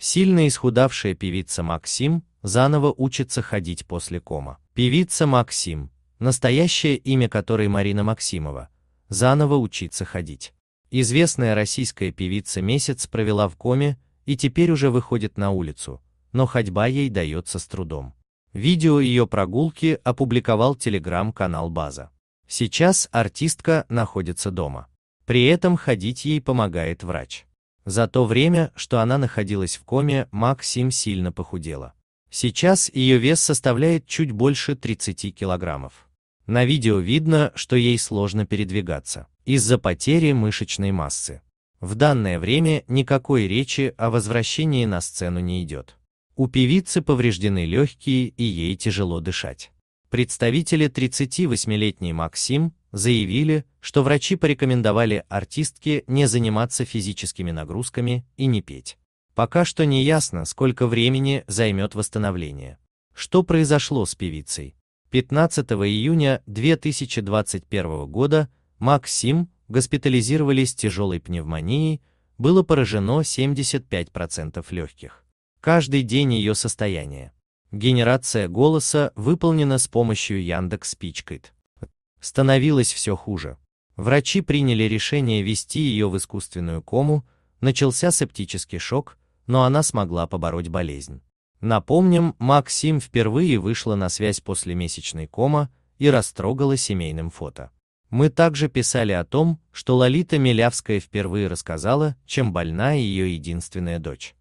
Сильно исхудавшая певица Максим заново учится ходить после кома. Певица Максим, настоящее имя которой Марина Максимова, заново учится ходить. Известная российская певица месяц провела в коме и теперь уже выходит на улицу, но ходьба ей дается с трудом. Видео ее прогулки опубликовал телеграм-канал «База». Сейчас артистка находится дома. При этом ходить ей помогает врач. За то время, что она находилась в коме, Максим сильно похудела. Сейчас ее вес составляет чуть больше 30 килограммов. На видео видно, что ей сложно передвигаться из-за потери мышечной массы. В данное время никакой речи о возвращении на сцену не идет. У певицы повреждены легкие и ей тяжело дышать. Представители 38-летней Максим заявили, что врачи порекомендовали артистке не заниматься физическими нагрузками и не петь. Пока что не ясно, сколько времени займет восстановление. Что произошло с певицей? 15 июня 2021 года Максим госпитализировали с тяжелой пневмонией, было поражено 75% легких. Каждый день ее состояние. Генерация голоса выполнена с помощью Яндекс Становилось все хуже. Врачи приняли решение вести ее в искусственную кому, начался септический шок, но она смогла побороть болезнь. Напомним, Максим впервые вышла на связь после месячной кома и растрогала семейным фото. Мы также писали о том, что Лолита Милявская впервые рассказала, чем больна ее единственная дочь.